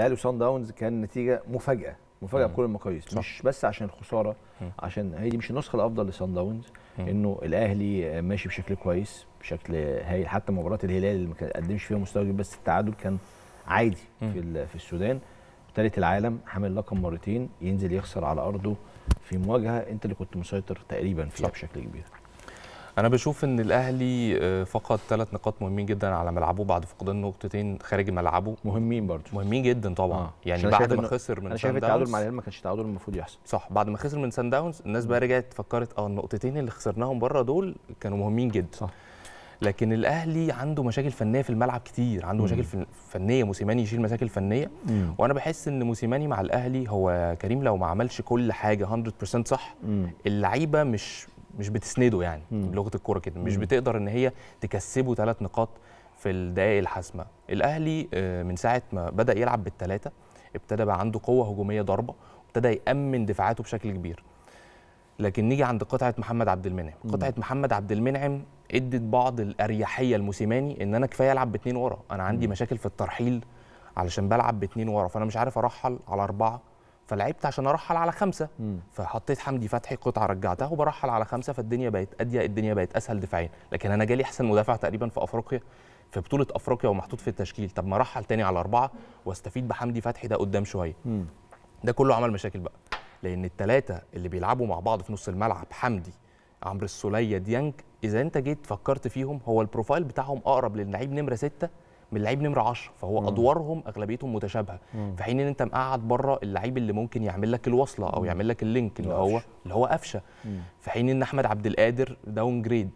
الاهلي وسان داونز كان نتيجه مفاجاه مفاجاه بكل المقاييس مش بس عشان الخساره عشان هي دي مش النسخه الافضل لسان داونز انه الاهلي ماشي بشكل كويس بشكل هايل حتى مباراه الهلال اللي ما قدمش فيها مستوى بس التعادل كان عادي في في السودان ثالث العالم حامل لقب مرتين ينزل يخسر على ارضه في مواجهه انت اللي كنت مسيطر تقريبا فيها بشكل كبير انا بشوف ان الاهلي آه، فقد ثلاث نقاط مهمين جدا على ملعبه بعد فقدان نقطتين خارج ملعبه مهمين برضه مهمين جدا طبعا آه. يعني بعد ما خسر من انا شايف التعادل مع الهلال ما كانش تعادل المفروض يحصل صح بعد ما خسر من سان داونز الناس بقى رجعت فكرت اه النقطتين اللي خسرناهم بره دول كانوا مهمين جدا صح لكن الاهلي عنده مشاكل فنيه في الملعب كتير عنده مم. مشاكل فنيه موسيماني يشيل مشاكل فنيه مم. وانا بحس ان موسيماني مع الاهلي هو كريم لو ما عملش كل حاجه 100% صح اللعيبه مش مش بتسنده يعني بلغه الكوره كده مش بتقدر ان هي تكسبه ثلاث نقاط في الدقائق الحاسمه الاهلي آه، من ساعه ما بدا يلعب بالثلاثه ابتدى بقى عنده قوه هجوميه ضربه ابتدى يامن دفاعاته بشكل كبير لكن نيجي عند قطعه محمد عبد المنعم قطعه محمد عبد المنعم ادت بعض الاريحيه لموسيماني ان انا كفايه العب باثنين ورا انا عندي مشاكل في الترحيل علشان بلعب باثنين ورا فانا مش عارف ارحل على اربعه فلعبت عشان ارحل على خمسه مم. فحطيت حمدي فتحي قطعه رجعتها وبرحل على خمسه فالدنيا بقت اضيق الدنيا بقت اسهل دفاعيا لكن انا جالي احسن مدافع تقريبا في افريقيا في بطوله افريقيا ومحطوط في التشكيل طب ما ارحل تاني على اربعه واستفيد بحمدي فتحي ده قدام شويه ده كله عمل مشاكل بقى لان الثلاثه اللي بيلعبوا مع بعض في نص الملعب حمدي عمرو السوليه ديانج اذا انت جيت فكرت فيهم هو البروفايل بتاعهم اقرب للعيب نمره سته من لعيب نمره 10 فهو مم. ادوارهم اغلبيتهم متشابهه في حين ان انت مقعد بره اللعيب اللي ممكن يعمل لك الوصله او يعمل لك اللينك اللي هو اللي هو قفشه في حين ان احمد عبد القادر داون جريد